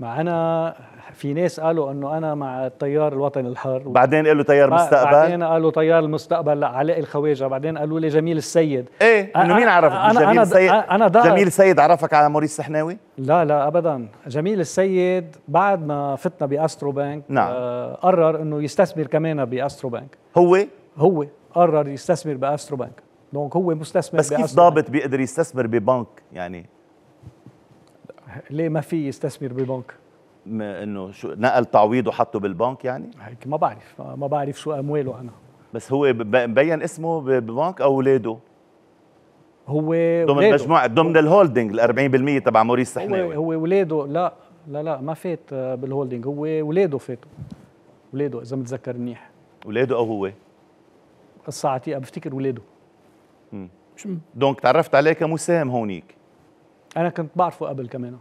مع انا في ناس قالوا انه انا مع التيار الوطني الحر بعدين قالوا تيار مستقبل بعدين قالوا تيار المستقبل لعلاء الخواجه بعدين قالوا لي جميل السيد ايه انه مين عرفك أنا جميل أنا السيد أنا جميل السيد عرفك على موريس سحناوي لا لا ابدا جميل السيد بعد ما فتنا باسترو بانك نعم. آه، قرر انه يستثمر كمان باسترو بانك هو هو قرر يستثمر باسترو بانك دونك هو مستثمر بس كيف ضابط بيقدر يستثمر ببنك يعني ليه ما في يستثمر ببنك؟ انه شو نقل تعويض وحطه بالبنك يعني؟ هيك ما بعرف ما بعرف شو امواله انا بس هو مبين اسمه ببنك او اولاده؟ هو ضمن مجموعه ضمن الهولدنج ال 40% تبع موريس سحناوي هو هو اولاده لا لا لا ما فات بالهولدنج هو اولاده فاتوا اولاده اذا متذكر منيح اولاده او هو؟ قصة عتيقة بفتكر اولاده امم دونك تعرفت عليه كمساهم هونيك انا كنت بعرفه قبل كمان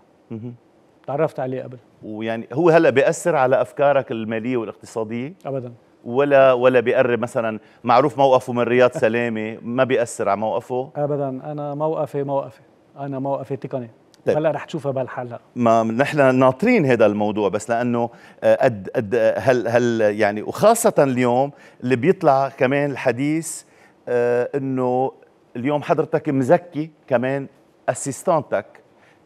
تعرفت عليه قبل ويعني هو هلا بياثر على افكارك الماليه والاقتصاديه ابدا ولا ولا بيقرب مثلا معروف موقفه من رياض سلامه ما بياثر على موقفه ابدا انا موقفي موقفي انا موقفي تقني طيب. هلا رح تشوفها بهالحلقه ما نحن ناطرين هذا الموضوع بس لانه آه، قد قد آه، هل هل يعني وخاصه اليوم اللي بيطلع كمان الحديث آه، انه اليوم حضرتك مزكي كمان اسيستانتك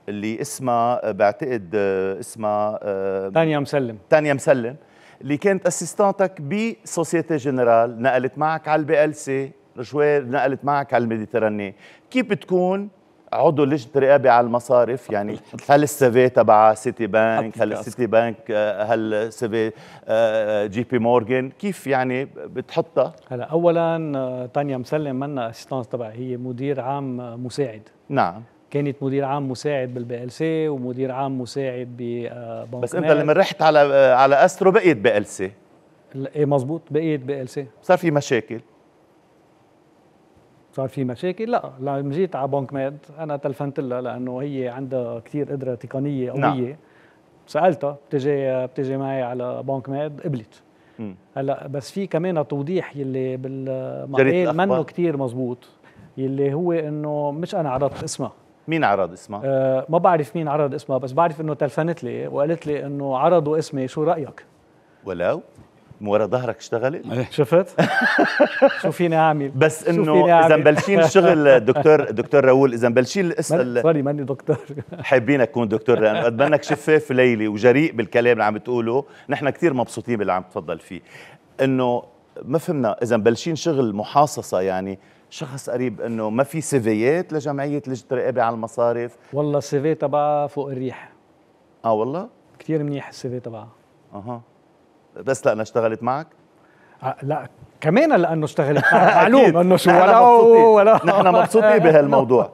اللي اسمها بعتقد اسمها آه، تانيا مسلم تانيا مسلم اللي كانت اسيستانتك بسوسيتي جنرال نقلت معك على البي ال سي نقلت معك على الميديتراني كيف بتكون عضو لجنه رقابه على المصارف يعني هل السيفي تبع سيتي بانك هل سيتي بانك آه، هل سيفي آه، جي بي مورغان كيف يعني بتحطها هلا اولا آه، تانيا مسلم منا اسيستانس تبع هي مدير عام مساعد نعم كانت مدير عام مساعد بالبي ال سي ومدير عام مساعد ببنك بس انت لما رحت على على استرو بقيت بي ال سي ايه مزبوط بقيت بي ال سي صار في مشاكل صار في مشاكل لا لما جيت على بنك ميد انا تلفنت لها لانه هي عندها كثير قدره تقنيه قويه نعم. سالتها بتجي بتجي معي على بنك ميد قبلت هلا بس في كمان توضيح يلي بالمقال منه كثير مزبوط يلي هو انه مش انا عرضت اسمها مين عرض اسمها؟ أه ما بعرف مين عرض اسمها بس بعرف انه تلفنت لي وقالت لي انه عرضوا اسمي شو رايك؟ ولو من ورا ظهرك اشتغلت إيه. شفت شو فيني اعمل بس انه اذا مبلشين الشغل دكتور دكتور راؤول اذا مبلشين اسال سوري ماني دكتور حابين اكون دكتور لانه قد منك شفاف ليلي وجريء بالكلام اللي عم تقوله نحن كثير مبسوطين باللي عم تفضل فيه انه ما فهمنا اذا مبلشين شغل محاصصه يعني شخص قريب انه ما في سيفيات لجمعيه لجنه الرقابه على المصارف والله السيفي تبعها فوق الريح اه والله كثير منيح السيفي تبعها اها بس لانها اشتغلت معك؟ آه، لا كمان لانه اشتغلت معك معلوم انه شو ولو نحن مبسوطين بهالموضوع